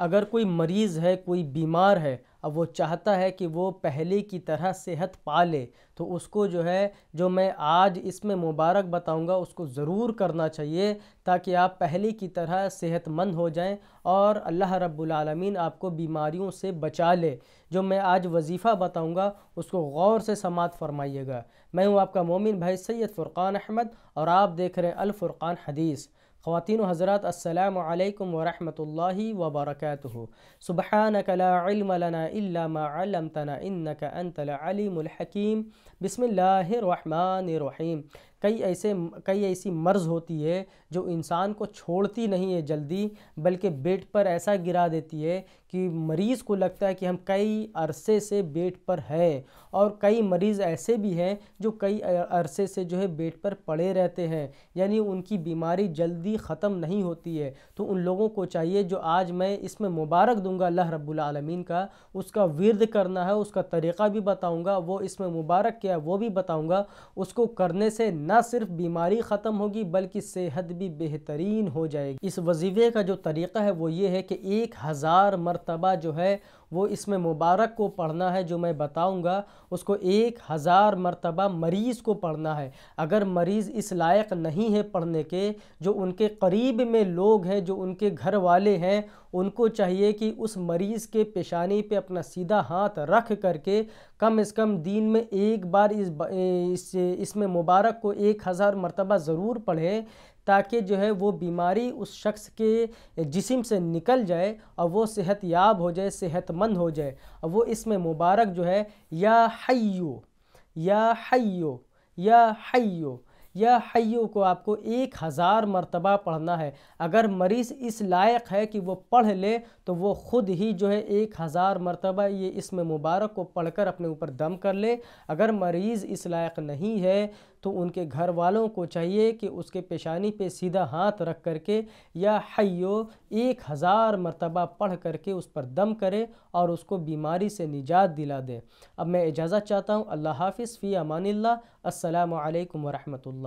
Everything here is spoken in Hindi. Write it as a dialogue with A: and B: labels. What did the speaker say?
A: अगर कोई मरीज़ है कोई बीमार है अब वो चाहता है कि वो पहले की तरह सेहत पा ले तो उसको जो है जो मैं आज इसमें मुबारक बताऊंगा उसको ज़रूर करना चाहिए ताकि आप पहले की तरह सेहतमंद हो जाएं और अल्लाह रब्बुल आपको बीमारियों से बचा ले जो मैं आज वजीफ़ा बताऊंगा उसको गौर से समात फरमाइएगा मैं हूँ आपका मोमिन भाई सैयद फ़ुरक़ान अहमद और आप देख रहे हैं अलफ़ुर्क़ान हदीस خواتین و حضرات السلام علیکم ورحمت اللہ وبرکاتہ سبحانک لا علم لنا الا ما علمتنا انکا انت العلیم الحکیم بسم اللہ الرحمن الرحیم कई ऐसे कई ऐसी मर्ज़ होती है जो इंसान को छोड़ती नहीं है जल्दी बल्कि बेड पर ऐसा गिरा देती है कि मरीज़ को लगता है कि हम कई अरसे से बेड पर है और कई मरीज़ ऐसे भी हैं जो कई अरसे से जो है बेड पर पड़े रहते हैं यानी उनकी बीमारी जल्दी ख़त्म नहीं होती है तो उन लोगों को चाहिए जो आज मैं इसमें मुबारक दूंगा अल्लाह रब्बुल आलमीन का उसका विरद करना है उसका तरीक़ा भी बताऊँगा वो इसमें मुबारक क्या है वो भी बताऊँगा उसको करने से न सिर्फ बीमारी ख़त्म होगी बल्कि सेहत भी बेहतरीन हो जाएगी इस वजीफ़े का जो तरीक़ा है वो ये है कि एक हज़ार मरतबा जो है वो इसमें मुबारक को पढ़ना है जो मैं बताऊंगा उसको एक हज़ार मरतबा मरीज़ को पढ़ना है अगर मरीज़ इस लायक नहीं है पढ़ने के जो उनके करीब में लोग हैं जो उनके घर वाले हैं उनको चाहिए कि उस मरीज़ के पेशानी पे अपना सीधा हाथ रख करके कम से कम दिन में एक बार इस इस इसमें मुबारक को एक हज़ार मरतबा ज़रूर पढ़ें ताकि जो है वो बीमारी उस शख्स के जिसम से निकल जाए और वो सेहत याब हो जाए सेहतमंद हो जाए और वो इसमें मुबारक जो है या हयो या हयो या हयो या हयू को आपको एक हज़ार मरतबा पढ़ना है अगर मरीज़ इस लायक है कि वो पढ़ ले तो वो ख़ुद ही जो है एक हज़ार मरतबा ये इसमें मुबारक को पढ़कर अपने ऊपर दम कर ले अगर मरीज़ इस लायक नहीं है तो उनके घर वालों को चाहिए कि उसके पेशानी पे सीधा हाथ रख कर के या हयो एक हज़ार मरतबा पढ़ कर के उस पर दम करे और उसको बीमारी से निजात दिला दे अब मैं इजाज़त चाहता हूँ अल्लाह हाफिज़ फ़ी अमान अल्लाम वरहमल